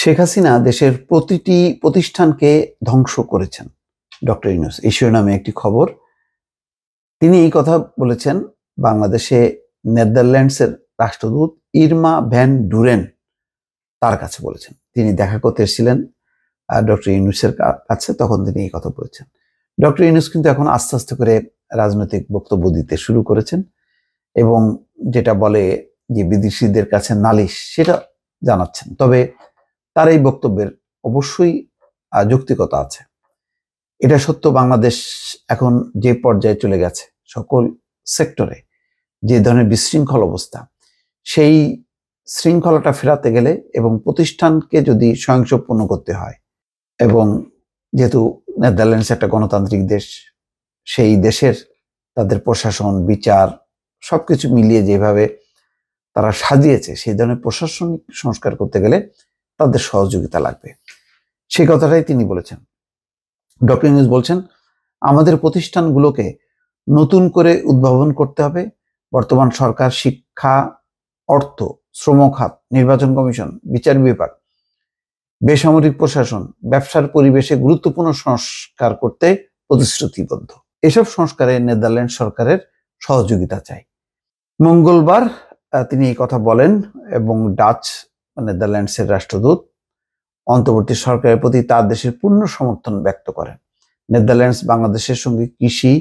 শেখ হাসিনা দেশের প্রতিটি প্রতিষ্ঠানকে ধ্বংস করেছেন ডক্টর ইউনুস এশীয় নামে একটি খবর তিনি এই কথা বলেছেন বাংলাদেশে নেদারল্যান্ডসের রাষ্ট্রদূত ইরমা ভ্যান ডুরেন তার কাছে বলেছেন তিনি দেখা করতে এসেছিলেন ডক্টর ইউনুসের কাছে তখন তিনি এই কথা বলেছেন ডক্টর ইউনুস কিন্তু এখন আস্তে আস্তে করে রাজনৈতিক বক্তব্য দিতে শুরু করেছেন এবং যেটা বলে যে বিদেশিদের কাছে নালিশ সেটা জানাচ্ছেন তবে তার এই বক্তব্যের অবশ্যই যৌক্তিকতা আছে এটা সত্য বাংলাদেশ এখন যে পর্যায়ে চলে গেছে সকল সেক্টরে যে ধরনের বিশৃঙ্খল অবস্থা সেই শৃঙ্খলাটা ফেরাতে গেলে এবং প্রতিষ্ঠানকে যদি স্বয়ংসম্পূর্ণ করতে হয় এবং যেহেতু নেদারল্যান্ডস একটা গণতান্ত্রিক দেশ সেই দেশের তাদের প্রশাসন বিচার সব কিছু মিলিয়ে যেভাবে তারা সাজিয়েছে সেই ধরনের প্রশাসনিক সংস্কার করতে গেলে তাদের সহযোগিতা লাগবে সেই কথাটাই তিনি বলেছেন ডক্টর ইউনুস বলছেন আমাদের প্রতিষ্ঠানগুলোকে নতুন করে উদ্ভাবন করতে হবে বর্তমান সরকার শিক্ষা অর্থ শ্রম খাত নির্বাচন কমিশন বিচার বিভাগ বেসামরিক প্রশাসন ব্যবসার পরিবেশে গুরুত্বপূর্ণ সংস্কার করতে প্রতিশ্রুতিবদ্ধ এসব সংস্কারে নেদারল্যান্ড সরকারের সহযোগিতা চাই মঙ্গলবার তিনি এই কথা বলেন এবং ডাচ নেদারল্যান্ডসের রাষ্ট্রদূত অন্তর্বর্তী সরকারের প্রতি তার দেশের পূর্ণ সমর্থন ব্যক্ত করেন নেদারল্যান্ডস বাংলাদেশের সঙ্গে কৃষি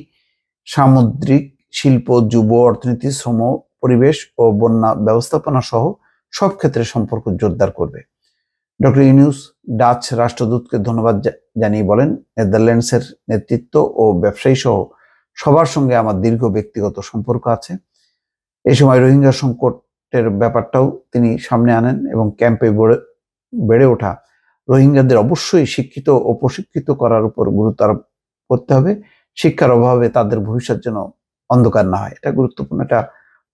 সামুদ্রিক শিল্প যুব অর্থনীতি শ্রম পরিবেশ ও বন্যা ব্যবস্থাপনা সহ সব ক্ষেত্রে সম্পর্ক জোরদার করবে ডক্টর ইউনিউস ডাচ রাষ্ট্রদূতকে ধন্যবাদ জানিয়ে বলেন নেদারল্যান্ডসের নেতৃত্ব ও ব্যবসায়ী সহ সবার সঙ্গে আমার দীর্ঘ ব্যক্তিগত সম্পর্ক আছে এ সময় রোহিঙ্গা সংকট এর ব্যাপারটাও তিনি সামনে আনেন এবং ক্যাম্পে বেড়ে ওঠা রোহিঙ্গাদের অবশ্যই শিক্ষিত ও প্রশিক্ষিত করার উপর গুরুত্ব আরোপ করতে হবে শিক্ষার অভাবে তাদের ভবিষ্যৎ যেন অন্ধকার না হয় এটা গুরুত্বপূর্ণ একটা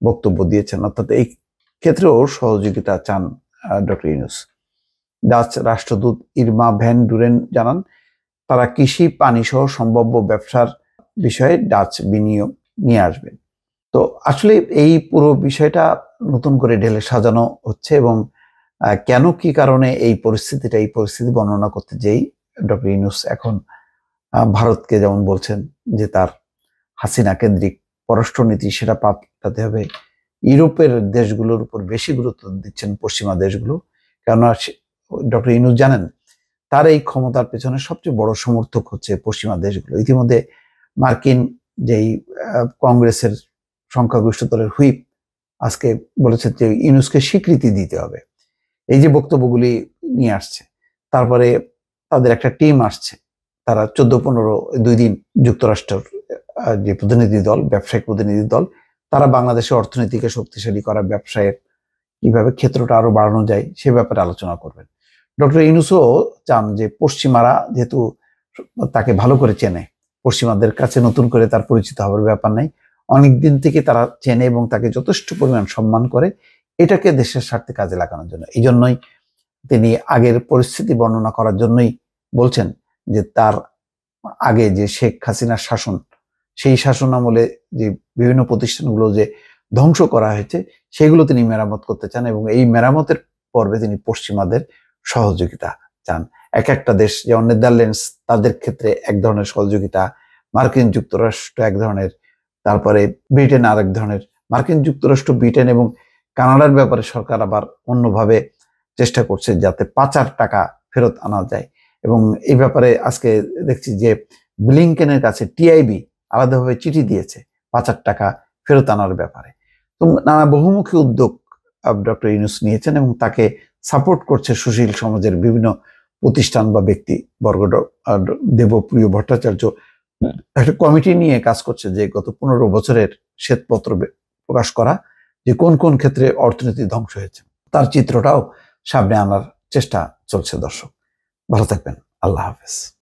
বক্তব্য দিয়েছেন অর্থাৎ এই ক্ষেত্রেও সহযোগিতা চান ডক্টর ইউনুস ডাচ রাষ্ট্রদূত ইরমা ভ্যান ডুরেন জানান তারা কৃষি পানি সহ সম্ভাব্য ব্যবসার বিষয়ে ডাচ বিনিয়োগ নিয়ে আসবেন তো আসলে এই পুরো বিষয়টা নতুন করে ঢেলে সাজানো হচ্ছে এবং কেন কি কারণে এই পরিস্থিতিটা এই পরিস্থিতি বর্ণনা করতে যেই ডক্টর ইউনুস এখন ভারতকে যেমন বলছেন যে তার হাসিনা কেন্দ্রিক পররাষ্ট্রনীতি সেটা পাতাতে হবে ইউরোপের দেশগুলোর উপর বেশি গুরুত্ব দিচ্ছেন পশ্চিমা দেশগুলো কেননা ডক্টর ইউনুস জানেন তার এই ক্ষমতার পেছনে সবচেয়ে বড় সমর্থক হচ্ছে পশ্চিমা দেশগুলো ইতিমধ্যে মার্কিন যেই কংগ্রেসের সংখ্যাগরিষ্ঠ দলের হুইপ আজকে বলেছে যে ইউনুসকে স্বীকৃতি দিতে হবে এই যে বক্তব্যগুলি নিয়ে আসছে তারপরে তাদের একটা টিম আসছে তারা চোদ্দ পনেরো দুই দিন যুক্তরাষ্ট্রের যে প্রতিনিধি দল ব্যবসায়িক প্রতিনিধি দল তারা বাংলাদেশের অর্থনীতিকে শক্তিশালী করা ব্যবসায়ের কিভাবে ক্ষেত্রটা আরো বাড়ানো যায় সে ব্যাপারে আলোচনা করবেন ডক্টর ইনুসও চান যে পশ্চিমারা যেহেতু তাকে ভালো করে চেনে পশ্চিমাদের কাছে নতুন করে তার পরিচিত হবার ব্যাপার নাই অনেক দিন থেকে তারা চেনে এবং তাকে যথেষ্ট পরিমাণ সম্মান করে এটাকে দেশের স্বার্থে কাজে লাগানোর জন্য এই জন্যই তিনি আগের পরিস্থিতি বর্ণনা করার জন্যই বলছেন যে তার আগে যে শেখ হাসিনার শাসন সেই শাসন আমলে যে বিভিন্ন প্রতিষ্ঠানগুলো যে ধ্বংস করা হয়েছে সেগুলো তিনি মেরামত করতে চান এবং এই মেরামতের পর্বে তিনি পশ্চিমাদের সহযোগিতা চান এক একটা দেশ যেমন নেদারল্যান্ডস তাদের ক্ষেত্রে এক ধরনের সহযোগিতা মার্কিন যুক্তরাষ্ট্র এক ধরনের তারপরে ব্রিটেন আরেক ধরনের মার্কিন যুক্তরাষ্ট্র ব্রিটেন এবং কানাডার ব্যাপারে সরকার আবার অন্যভাবে চেষ্টা করছে যাতে পাচার টাকা ফেরত আনা যায় এবং এই ব্যাপারে আজকে দেখছি যে ব্লিংকেনের কাছে টিআইবি আলাদাভাবে চিঠি দিয়েছে পাচার টাকা ফেরত আনার ব্যাপারে তো নানা বহুমুখী উদ্যোগ ডক্টর ইউনুস নিয়েছেন এবং তাকে সাপোর্ট করছে সুশীল সমাজের বিভিন্ন প্রতিষ্ঠান বা ব্যক্তি বর্গ দেবপ্রিয় ভট্টাচার্য হ্যাঁ। একটা কমিটি নিয়ে কাজ করছে যে গত পনেরো বছরের শ্বেতপত্র প্রকাশ করা যে কোন কোন ক্ষেত্রে অর্থনীতি ধ্বংস হয়েছে তার চিত্রটাও সামনে আনার চেষ্টা চলছে দর্শক ভালো থাকবেন আল্লাহ হাফেজ